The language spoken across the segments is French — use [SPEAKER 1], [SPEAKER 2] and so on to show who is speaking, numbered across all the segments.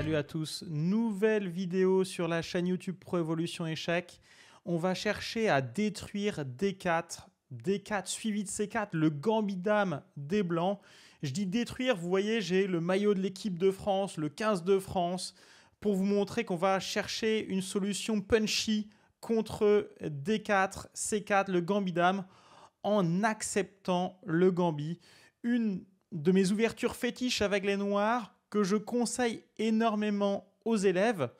[SPEAKER 1] Salut à tous, nouvelle vidéo sur la chaîne YouTube Pro Evolution Échec. On va chercher à détruire D4, D4 suivi de C4, le gambit dame des Blancs. Je dis détruire, vous voyez, j'ai le maillot de l'équipe de France, le 15 de France, pour vous montrer qu'on va chercher une solution punchy contre D4, C4, le gambit dame, en acceptant le Gambi. Une de mes ouvertures fétiches avec les noirs, que je conseille énormément aux élèves,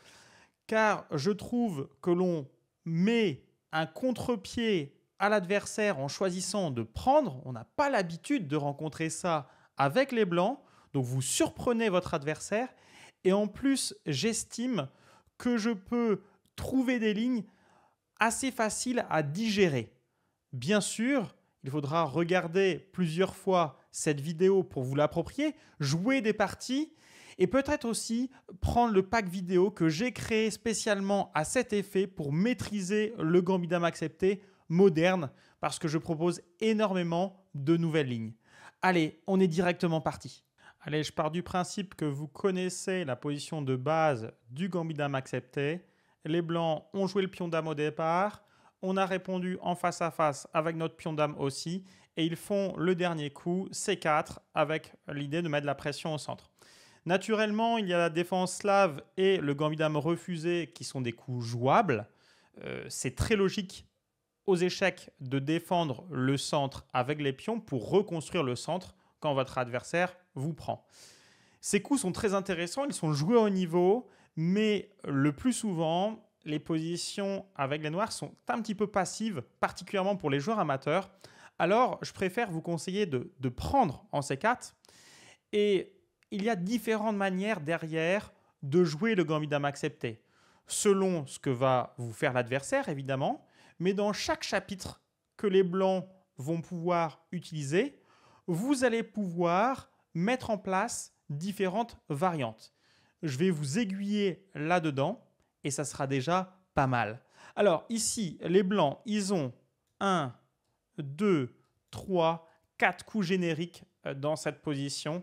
[SPEAKER 1] car je trouve que l'on met un contre-pied à l'adversaire en choisissant de prendre. On n'a pas l'habitude de rencontrer ça avec les blancs, donc vous surprenez votre adversaire. Et en plus, j'estime que je peux trouver des lignes assez faciles à digérer. Bien sûr, il faudra regarder plusieurs fois cette vidéo pour vous l'approprier, jouer des parties et peut-être aussi prendre le pack vidéo que j'ai créé spécialement à cet effet pour maîtriser le Dame accepté moderne, parce que je propose énormément de nouvelles lignes. Allez, on est directement parti. Allez, je pars du principe que vous connaissez la position de base du Dame accepté. Les blancs ont joué le pion dame au départ. On a répondu en face à face avec notre pion dame aussi. Et ils font le dernier coup, C4, avec l'idée de mettre la pression au centre. Naturellement, il y a la défense slave et le Gambidam refusé qui sont des coups jouables. Euh, c'est très logique aux échecs de défendre le centre avec les pions pour reconstruire le centre quand votre adversaire vous prend. Ces coups sont très intéressants, ils sont joués au niveau, mais le plus souvent, les positions avec les noirs sont un petit peu passives, particulièrement pour les joueurs amateurs. Alors, je préfère vous conseiller de, de prendre en C4 et il y a différentes manières derrière de jouer le gambit accepté, selon ce que va vous faire l'adversaire, évidemment, mais dans chaque chapitre que les blancs vont pouvoir utiliser, vous allez pouvoir mettre en place différentes variantes. Je vais vous aiguiller là-dedans et ça sera déjà pas mal. Alors ici, les blancs, ils ont 1, 2, 3, 4 coups génériques euh, dans cette position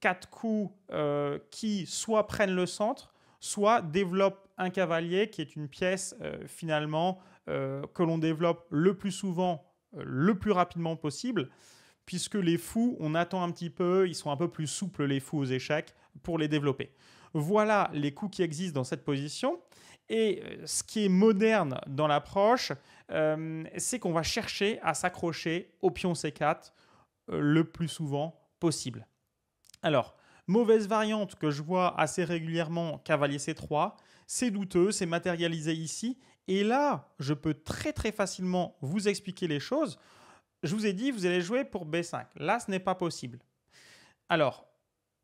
[SPEAKER 1] quatre coups euh, qui soit prennent le centre, soit développent un cavalier qui est une pièce euh, finalement euh, que l'on développe le plus souvent, le plus rapidement possible, puisque les fous, on attend un petit peu, ils sont un peu plus souples les fous aux échecs pour les développer. Voilà les coups qui existent dans cette position. Et ce qui est moderne dans l'approche, c'est qu'on va chercher à s'accrocher au pion C4 le plus souvent possible. Alors, mauvaise variante que je vois assez régulièrement, cavalier C3, c'est douteux, c'est matérialisé ici. Et là, je peux très très facilement vous expliquer les choses. Je vous ai dit, vous allez jouer pour B5. Là, ce n'est pas possible. Alors,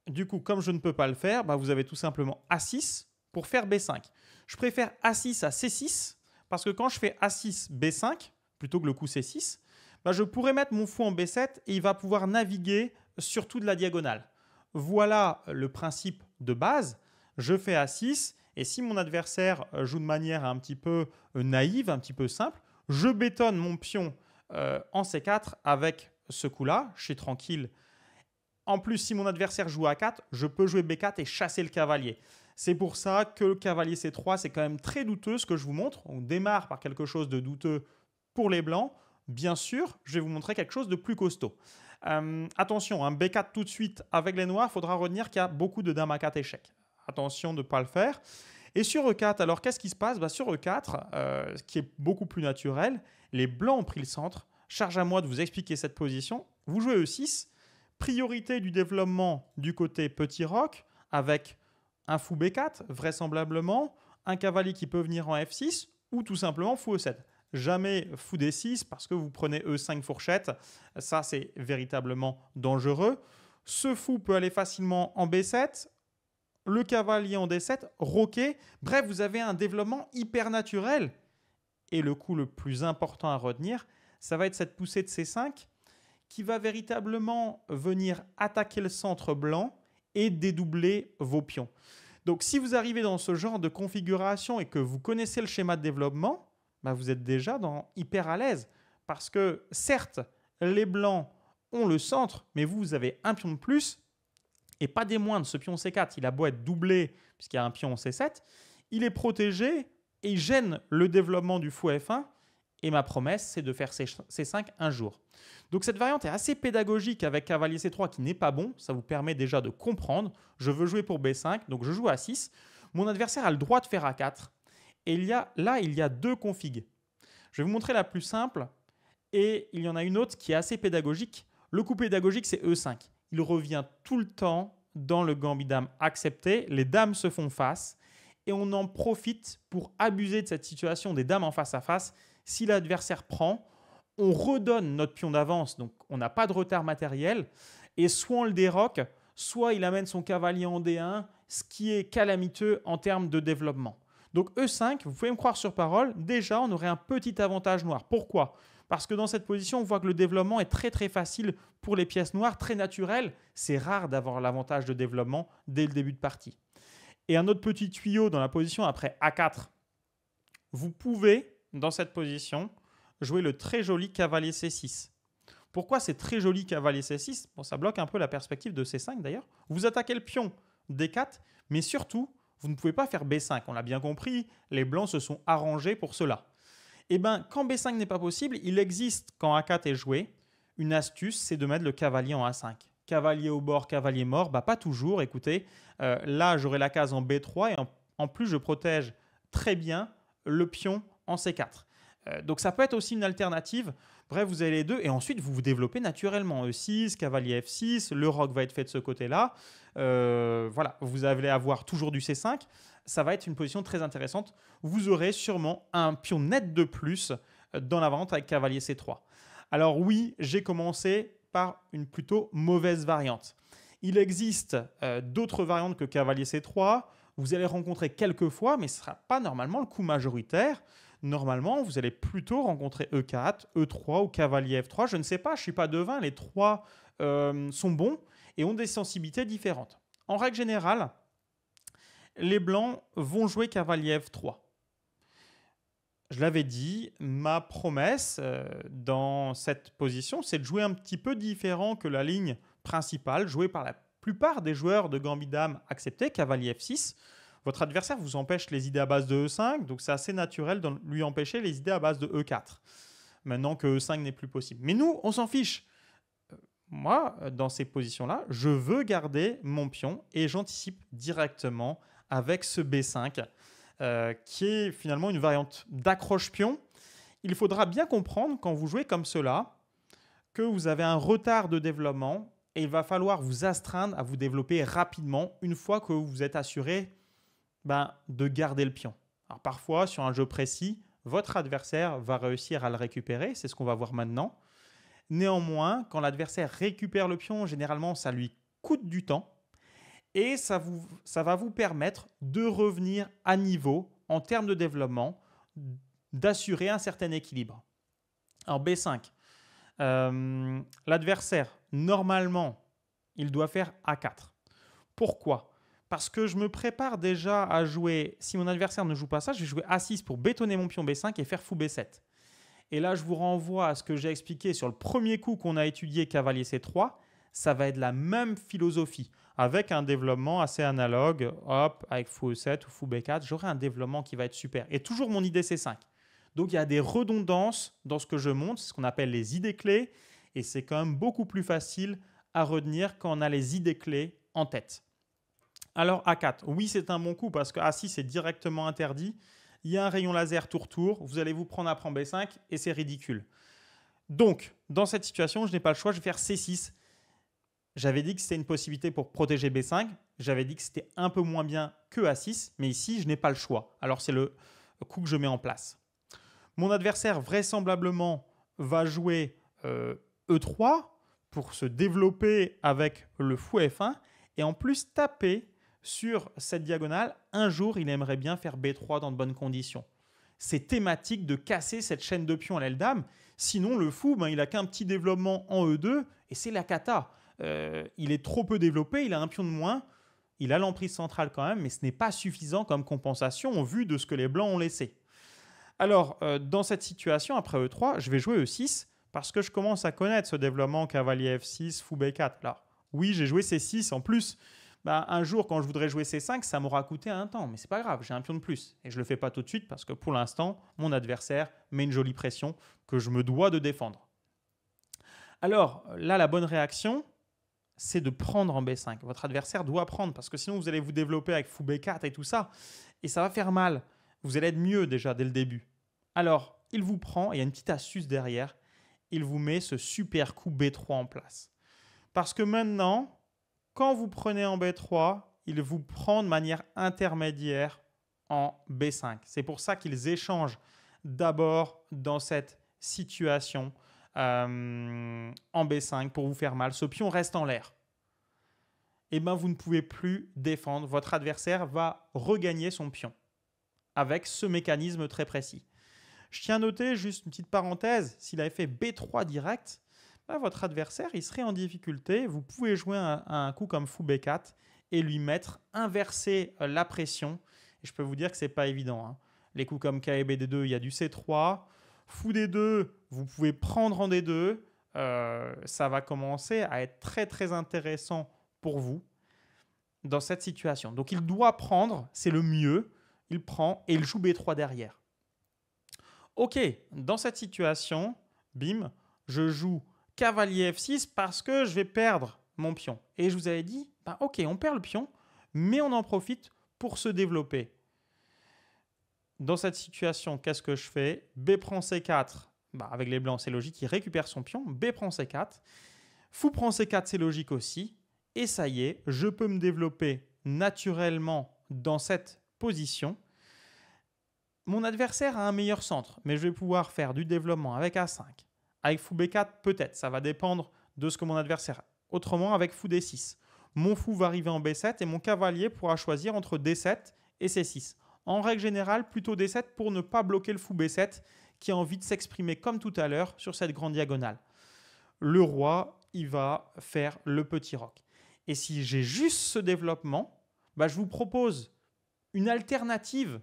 [SPEAKER 1] du coup, comme je ne peux pas le faire, bah, vous avez tout simplement A6 pour faire B5. Je préfère A6 à C6 parce que quand je fais A6, B5, plutôt que le coup C6, bah, je pourrais mettre mon fou en B7 et il va pouvoir naviguer sur de la diagonale voilà le principe de base, je fais a 6, et si mon adversaire joue de manière un petit peu euh, naïve, un petit peu simple, je bétonne mon pion euh, en C4 avec ce coup-là, je suis tranquille. En plus, si mon adversaire joue à 4, je peux jouer B4 et chasser le cavalier. C'est pour ça que le cavalier C3, c'est quand même très douteux ce que je vous montre. On démarre par quelque chose de douteux pour les blancs. Bien sûr, je vais vous montrer quelque chose de plus costaud. Euh, attention, un hein, B4 tout de suite avec les noirs, il faudra retenir qu'il y a beaucoup de dames à 4 échecs. Attention de ne pas le faire. Et sur E4, alors qu'est-ce qui se passe bah, Sur E4, euh, ce qui est beaucoup plus naturel, les blancs ont pris le centre. Charge à moi de vous expliquer cette position. Vous jouez E6, priorité du développement du côté petit roc, avec un fou B4, vraisemblablement, un cavalier qui peut venir en F6, ou tout simplement fou E7. Jamais fou des 6 parce que vous prenez E5 fourchette. Ça, c'est véritablement dangereux. Ce fou peut aller facilement en B7, le cavalier en D7, roquet. Bref, vous avez un développement hyper naturel. Et le coup le plus important à retenir, ça va être cette poussée de C5 qui va véritablement venir attaquer le centre blanc et dédoubler vos pions. Donc si vous arrivez dans ce genre de configuration et que vous connaissez le schéma de développement, bah, vous êtes déjà dans hyper à l'aise. Parce que certes, les blancs ont le centre, mais vous, vous avez un pion de plus, et pas des moindres. Ce pion C4, il a beau être doublé, puisqu'il y a un pion C7, il est protégé et il gêne le développement du fou F1. Et ma promesse, c'est de faire C5 un jour. Donc cette variante est assez pédagogique avec cavalier C3 qui n'est pas bon. Ça vous permet déjà de comprendre. Je veux jouer pour B5, donc je joue à 6. Mon adversaire a le droit de faire A4. Et il y a, là, il y a deux configs. Je vais vous montrer la plus simple et il y en a une autre qui est assez pédagogique. Le coup pédagogique, c'est E5. Il revient tout le temps dans le gambit dame accepté. Les dames se font face et on en profite pour abuser de cette situation des dames en face à face. Si l'adversaire prend, on redonne notre pion d'avance, donc on n'a pas de retard matériel, et soit on le déroque, soit il amène son cavalier en D1, ce qui est calamiteux en termes de développement. Donc E5, vous pouvez me croire sur parole, déjà on aurait un petit avantage noir. Pourquoi Parce que dans cette position, on voit que le développement est très très facile pour les pièces noires, très naturel. C'est rare d'avoir l'avantage de développement dès le début de partie. Et un autre petit tuyau dans la position après A4. Vous pouvez, dans cette position, jouer le très joli cavalier C6. Pourquoi c'est très joli cavalier C6 Bon, ça bloque un peu la perspective de C5 d'ailleurs. Vous attaquez le pion D4, mais surtout, vous ne pouvez pas faire B5, on l'a bien compris, les blancs se sont arrangés pour cela. Eh bien, quand B5 n'est pas possible, il existe, quand A4 est joué, une astuce, c'est de mettre le cavalier en A5. Cavalier au bord, cavalier mort, bah pas toujours, écoutez, euh, là j'aurai la case en B3 et en plus je protège très bien le pion en C4. Euh, donc ça peut être aussi une alternative. Bref, vous avez les deux et ensuite vous vous développez naturellement. E6, cavalier F6, le roc va être fait de ce côté-là. Euh, voilà, vous allez avoir toujours du C5. Ça va être une position très intéressante. Vous aurez sûrement un pion net de plus euh, dans la vente avec cavalier C3. Alors oui, j'ai commencé par une plutôt mauvaise variante. Il existe d'autres variantes que cavalier C3. Vous allez rencontrer quelques fois, mais ce ne sera pas normalement le coup majoritaire normalement, vous allez plutôt rencontrer E4, E3 ou cavalier F3. Je ne sais pas, je ne suis pas devin, les trois euh, sont bons et ont des sensibilités différentes. En règle générale, les blancs vont jouer cavalier F3. Je l'avais dit, ma promesse euh, dans cette position, c'est de jouer un petit peu différent que la ligne principale jouée par la plupart des joueurs de Gambit Dame acceptés, cavalier F6. Votre adversaire vous empêche les idées à base de E5, donc c'est assez naturel de lui empêcher les idées à base de E4, maintenant que E5 n'est plus possible. Mais nous, on s'en fiche. Euh, moi, euh, dans ces positions-là, je veux garder mon pion et j'anticipe directement avec ce B5, euh, qui est finalement une variante d'accroche-pion. Il faudra bien comprendre quand vous jouez comme cela que vous avez un retard de développement et il va falloir vous astreindre à vous développer rapidement une fois que vous êtes assuré ben, de garder le pion. parfois, sur un jeu précis, votre adversaire va réussir à le récupérer, c'est ce qu'on va voir maintenant. Néanmoins, quand l'adversaire récupère le pion, généralement, ça lui coûte du temps et ça, vous, ça va vous permettre de revenir à niveau en termes de développement, d'assurer un certain équilibre. Alors B5, euh, l'adversaire, normalement, il doit faire A4. Pourquoi parce que je me prépare déjà à jouer. Si mon adversaire ne joue pas ça, je vais jouer A6 pour bétonner mon pion B5 et faire fou B7. Et là, je vous renvoie à ce que j'ai expliqué sur le premier coup qu'on a étudié cavalier C3. Ça va être la même philosophie, avec un développement assez analogue. Hop, avec fou E7 ou fou B4, j'aurai un développement qui va être super. Et toujours mon idée C5. Donc il y a des redondances dans ce que je montre. c'est ce qu'on appelle les idées clés. Et c'est quand même beaucoup plus facile à retenir quand on a les idées clés en tête. Alors A4, oui c'est un bon coup parce que A6 est directement interdit. Il y a un rayon laser tour-tour, vous allez vous prendre à prendre B5 et c'est ridicule. Donc, dans cette situation, je n'ai pas le choix, je vais faire C6. J'avais dit que c'était une possibilité pour protéger B5, j'avais dit que c'était un peu moins bien que A6, mais ici, je n'ai pas le choix. Alors c'est le coup que je mets en place. Mon adversaire, vraisemblablement, va jouer E3 euh, e pour se développer avec le fou F1 et en plus taper sur cette diagonale, un jour, il aimerait bien faire B3 dans de bonnes conditions. C'est thématique de casser cette chaîne de pions à l'aile dame. Sinon, le fou, ben, il a qu'un petit développement en E2 et c'est la cata. Euh, il est trop peu développé, il a un pion de moins. Il a l'emprise centrale quand même, mais ce n'est pas suffisant comme compensation au vu de ce que les blancs ont laissé. Alors, euh, dans cette situation, après E3, je vais jouer E6 parce que je commence à connaître ce développement cavalier F6, fou B4. Alors, oui, j'ai joué C6 en plus, bah, un jour, quand je voudrais jouer C5, ça m'aura coûté un temps. Mais c'est pas grave, j'ai un pion de plus. Et je le fais pas tout de suite parce que pour l'instant, mon adversaire met une jolie pression que je me dois de défendre. Alors là, la bonne réaction, c'est de prendre en B5. Votre adversaire doit prendre parce que sinon vous allez vous développer avec fou B4 et tout ça. Et ça va faire mal. Vous allez être mieux déjà dès le début. Alors, il vous prend, il y a une petite astuce derrière, il vous met ce super coup B3 en place. Parce que maintenant, quand vous prenez en B3, il vous prend de manière intermédiaire en B5. C'est pour ça qu'ils échangent d'abord dans cette situation euh, en B5 pour vous faire mal. Ce pion reste en l'air. Et eh bien vous ne pouvez plus défendre. Votre adversaire va regagner son pion avec ce mécanisme très précis. Je tiens à noter juste une petite parenthèse, s'il avait fait B3 direct, bah, votre adversaire, il serait en difficulté. Vous pouvez jouer un, coup comme fou B4 et lui mettre, inverser euh, la pression. Et je peux vous dire que c'est pas évident. Hein. Les coups comme K et bd 2 il y a du C3. Fou D2, vous pouvez prendre en D2. Euh, ça va commencer à être très très intéressant pour vous dans cette situation. Donc il doit prendre, c'est le mieux. Il prend et il joue B3 derrière. Ok, dans cette situation, bim, je joue cavalier f6 parce que je vais perdre mon pion. Et je vous avais dit, bah, ok, on perd le pion, mais on en profite pour se développer. Dans cette situation, qu'est-ce que je fais B prend C4. Bah, avec les blancs, c'est logique, il récupère son pion. B prend C4. Fou prend C4, c'est logique aussi. Et ça y est, je peux me développer naturellement dans cette position. Mon adversaire a un meilleur centre, mais je vais pouvoir faire du développement avec A5, avec fou B4, peut-être. Ça va dépendre de ce que mon adversaire Autrement, avec fou D6. Mon fou va arriver en B7 et mon cavalier pourra choisir entre D7 et C6. En règle générale, plutôt D7 pour ne pas bloquer le fou B7 qui a envie de s'exprimer comme tout à l'heure sur cette grande diagonale. Le roi, il va faire le petit roc. Et si j'ai juste ce développement, bah je vous propose une alternative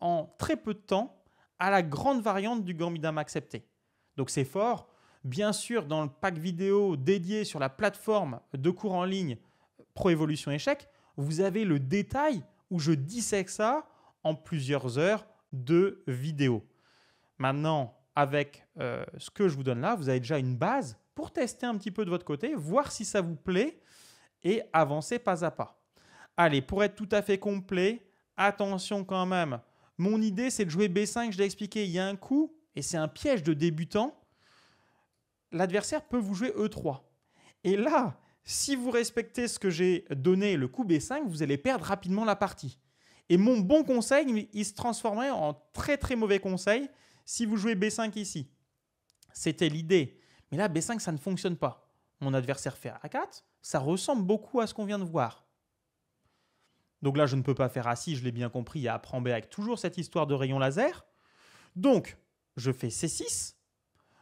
[SPEAKER 1] en très peu de temps à la grande variante du gambit accepté donc c'est fort. Bien sûr, dans le pack vidéo dédié sur la plateforme de cours en ligne Pro Evolution Échec, vous avez le détail où je dissèque ça en plusieurs heures de vidéo. Maintenant, avec euh, ce que je vous donne là, vous avez déjà une base pour tester un petit peu de votre côté, voir si ça vous plaît et avancer pas à pas. Allez, pour être tout à fait complet, attention quand même. Mon idée, c'est de jouer B5, je l'ai expliqué, il y a un coup, et c'est un piège de débutant. L'adversaire peut vous jouer E3. Et là, si vous respectez ce que j'ai donné, le coup B5, vous allez perdre rapidement la partie. Et mon bon conseil, il se transformerait en très très mauvais conseil si vous jouez B5 ici. C'était l'idée. Mais là, B5, ça ne fonctionne pas. Mon adversaire fait A4, ça ressemble beaucoup à ce qu'on vient de voir. Donc là, je ne peux pas faire A6, je l'ai bien compris, il y a avec toujours cette histoire de rayon laser. Donc, je fais C6,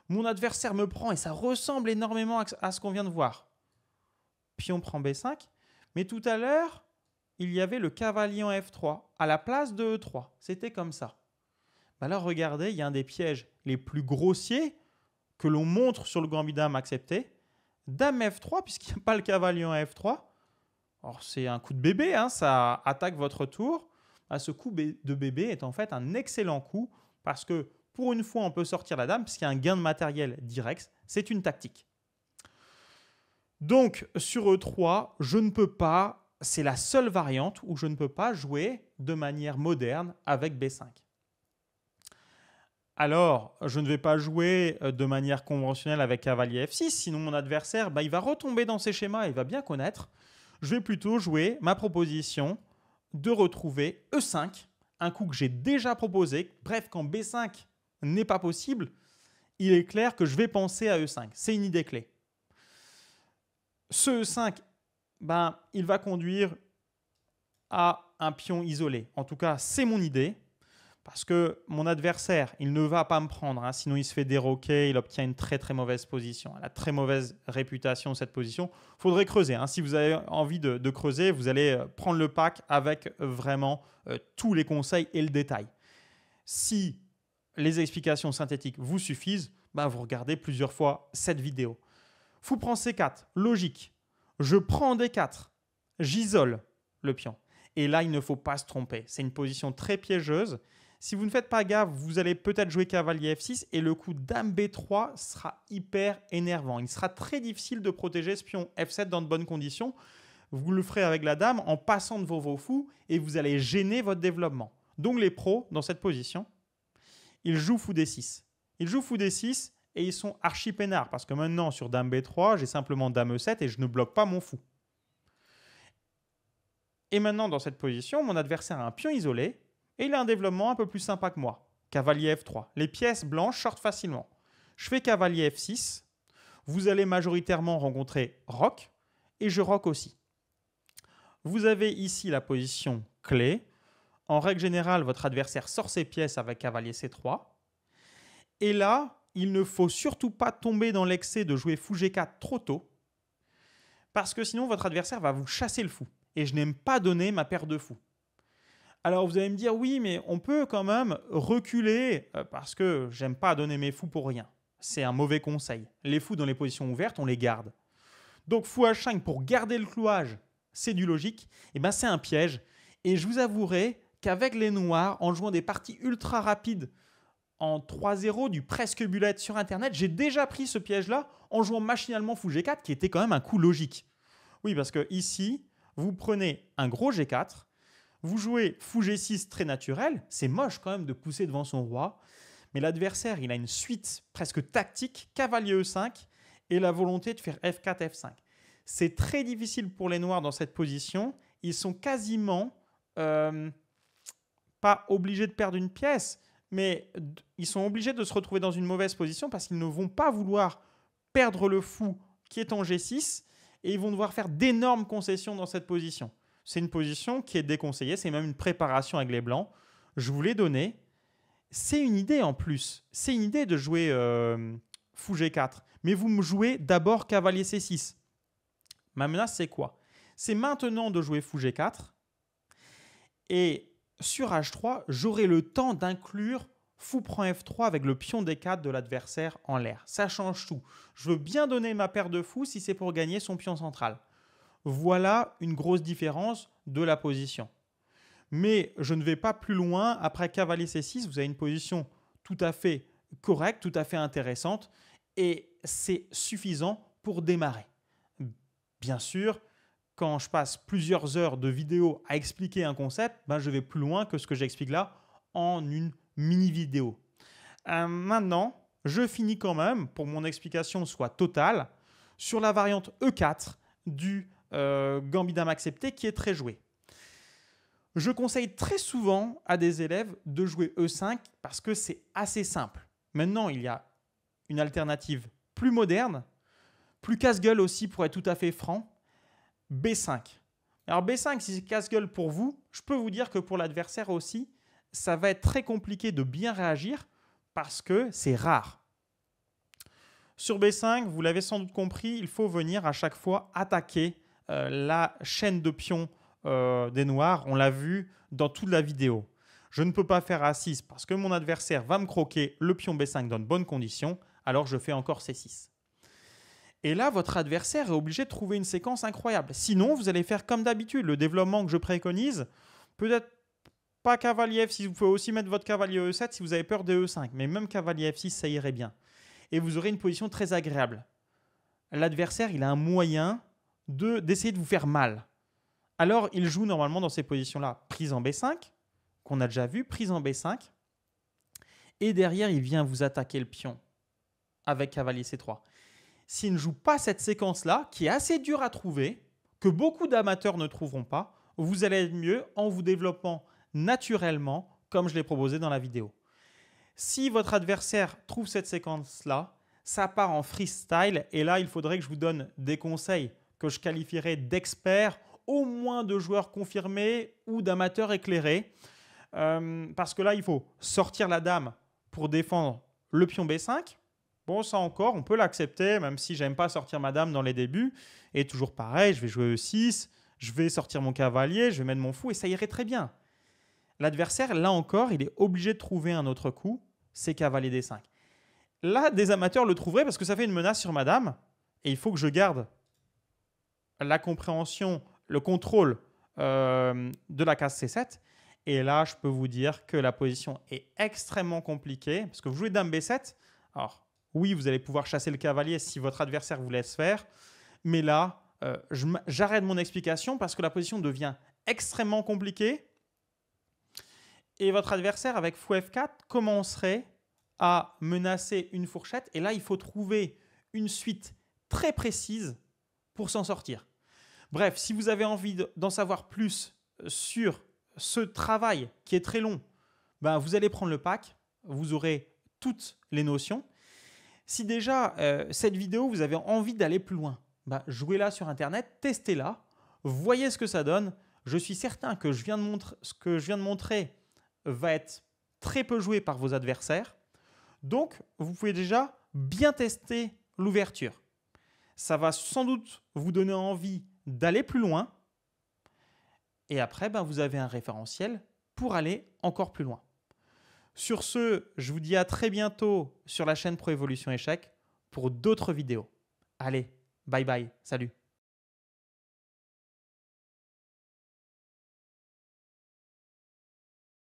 [SPEAKER 1] mon adversaire me prend et ça ressemble énormément à ce qu'on vient de voir. Pion prend B5, mais tout à l'heure, il y avait le cavalier en F3 à la place de E3. C'était comme ça. Bah là, regardez, il y a un des pièges les plus grossiers que l'on montre sur le grand Dame accepté. Dame F3, puisqu'il n'y a pas le cavalier en F3. Or, c'est un coup de bébé, hein, ça attaque votre tour. ce coup de bébé est en fait un excellent coup parce que pour une fois, on peut sortir la dame, puisqu'il y a un gain de matériel direct. C'est une tactique. Donc, sur E3, je ne peux pas, c'est la seule variante où je ne peux pas jouer de manière moderne avec B5. Alors, je ne vais pas jouer euh, de manière conventionnelle avec cavalier F6, sinon mon adversaire, bah, il va retomber dans ses schémas, il va bien connaître. Je vais plutôt jouer ma proposition de retrouver E5, un coup que j'ai déjà proposé. Bref, quand B5 n'est pas possible, il est clair que je vais penser à E5. C'est une idée clé. Ce E5, ben, il va conduire à un pion isolé. En tout cas, c'est mon idée. Parce que mon adversaire, il ne va pas me prendre, hein. sinon il se fait déroquer, il obtient une très très mauvaise position. Elle a très mauvaise réputation cette position. Il faudrait creuser. Hein. Si vous avez envie de, creuser, vous allez euh, prendre le pack avec vraiment euh, tous les conseils et le détail. Si les explications synthétiques vous suffisent, bah vous regardez plusieurs fois cette vidéo. Fou prend C4, logique. Je prends D4, j'isole le pion. Et là, il ne faut pas se tromper. C'est une position très piégeuse. Si vous ne faites pas gaffe, vous allez peut-être jouer cavalier F6 et le coup dame B3 sera hyper énervant. Il sera très difficile de protéger ce pion F7 dans de bonnes conditions. Vous le ferez avec la dame en passant de vos fous et vous allez gêner votre développement. Donc les pros, dans cette position, ils jouent fou des 6. Il jouent fou des 6 et ils sont archi peinards parce que maintenant sur dame B3, j'ai simplement dame E7 et je ne bloque pas mon fou. Et maintenant dans cette position, mon adversaire a un pion isolé et il a un développement un peu plus sympa que moi. Cavalier F3. Les pièces blanches sortent facilement. Je fais cavalier F6. Vous allez majoritairement rencontrer roc et je rock aussi. Vous avez ici la position clé en règle générale, votre adversaire sort ses pièces avec cavalier C3. Et là, il ne faut surtout pas tomber dans l'excès de jouer fou G4 trop tôt, parce que sinon votre adversaire va vous chasser le fou. Et je n'aime pas donner ma paire de fous. Alors vous allez me dire, oui, mais on peut quand même reculer, euh, parce que j'aime pas donner mes fous pour rien. C'est un mauvais conseil. Les fous dans les positions ouvertes, on les garde. Donc fou H5 pour garder le clouage, c'est du logique, et eh ben, c'est un piège. Et je vous avouerai, qu'avec les Noirs, en jouant des parties ultra rapides en 3-0 du presque bullet sur Internet, j'ai déjà pris ce piège-là en jouant machinalement fou G4, qui était quand même un coup logique. Oui, parce que ici, vous prenez un gros G4, vous jouez fou G6 très naturel, c'est moche quand même de pousser devant son roi, mais l'adversaire, il a une suite presque tactique, cavalier E5, et la volonté de faire F4, F5. C'est très difficile pour les noirs dans cette position, ils sont quasiment... Euh, pas obligés de perdre une pièce, mais ils sont obligés de se retrouver dans une mauvaise position parce qu'ils ne vont pas vouloir perdre le fou qui est en G6 et ils vont devoir faire d'énormes concessions dans cette position. C'est une position qui est déconseillée, c'est même une préparation avec les blancs. Je vous l'ai donné. C'est une idée en plus. C'est une idée de jouer euh, fou G4. Mais vous me jouez d'abord cavalier C6. Ma menace, c'est quoi C'est maintenant de jouer fou G4. Et sur H3, j'aurai le temps d'inclure fou prend F3 avec le pion D4 de l'adversaire en l'air. Ça change tout. Je veux bien donner ma paire de fous si c'est pour gagner son pion central. Voilà une grosse différence de la position. Mais je ne vais pas plus loin. Après cavalier C6, vous avez une position tout à fait correcte, tout à fait intéressante. Et c'est suffisant pour démarrer. Bien sûr, quand je passe plusieurs heures de vidéo à expliquer un concept, ben je vais plus loin que ce que j'explique là en une mini vidéo. Euh, maintenant, je finis quand même, pour mon explication soit totale, sur la variante E4 du euh, Gambidam accepté qui est très jouée. Je conseille très souvent à des élèves de jouer E5 parce que c'est assez simple. Maintenant, il y a une alternative plus moderne, plus casse-gueule aussi pour être tout à fait franc, B5. Alors B5, si c'est casse-gueule pour vous, je peux vous dire que pour l'adversaire aussi, ça va être très compliqué de bien réagir parce que c'est rare. Sur B5, vous l'avez sans doute compris, il faut venir à chaque fois attaquer euh, la chaîne de pions euh, des noirs. On l'a vu dans toute la vidéo. Je ne peux pas faire A6 parce que mon adversaire va me croquer. Le pion B5 dans de bonnes conditions. Alors je fais encore C6. Et là, votre adversaire est obligé de trouver une séquence incroyable. Sinon, vous allez faire comme d'habitude. Le développement que je préconise, peut-être pas cavalier F6, vous pouvez aussi mettre votre cavalier E7 si vous avez peur de E5, mais même cavalier F6, ça irait bien. Et vous aurez une position très agréable. L'adversaire, il a un moyen de d'essayer de vous faire mal. Alors, il joue normalement dans ces positions-là. Prise en B5, qu'on a déjà vu, prise en B5. Et derrière, il vient vous attaquer le pion avec cavalier C3 s'il ne joue pas cette séquence-là, qui est assez dure à trouver, que beaucoup d'amateurs ne trouveront pas, vous allez être mieux en vous développant naturellement, comme je l'ai proposé dans la vidéo. Si votre adversaire trouve cette séquence-là, ça part en freestyle, et là, il faudrait que je vous donne des conseils que je qualifierais d'experts, au moins de joueurs confirmés ou d'amateurs éclairés, euh, parce que là, il faut sortir la dame pour défendre le pion B5, Bon, ça encore, on peut l'accepter, même si j'aime pas sortir madame dans les débuts. Et toujours pareil, je vais jouer E6, je vais sortir mon cavalier, je vais mettre mon fou, et ça irait très bien. L'adversaire, là encore, il est obligé de trouver un autre coup, c'est cavalier D5. Là, des amateurs le trouveraient parce que ça fait une menace sur madame, et il faut que je garde la compréhension, le contrôle euh, de la case C7. Et là, je peux vous dire que la position est extrêmement compliquée, parce que vous jouez dame B7, alors oui, vous allez pouvoir chasser le cavalier si votre adversaire vous laisse faire, mais là, euh, j'arrête mon explication parce que la position devient extrêmement compliquée. Et votre adversaire avec fou F4 commencerait à menacer une fourchette. Et là, il faut trouver une suite très précise pour s'en sortir. Bref, si vous avez envie d'en savoir plus euh, sur ce travail qui est très long, ben vous allez prendre le pack, vous aurez toutes les notions. Si déjà euh, cette vidéo, vous avez envie d'aller plus loin, bah, jouez-la sur Internet, testez-la, voyez ce que ça donne. Je suis certain que ce que je viens de montrer va être très peu joué par vos adversaires. Donc, vous pouvez déjà bien tester l'ouverture. Ça va sans doute vous donner envie d'aller plus loin. Et après, bah, vous avez un référentiel pour aller encore plus loin. Sur ce, je vous dis à très bientôt sur la chaîne Pro Evolution Échec pour d'autres vidéos. Allez, bye bye, salut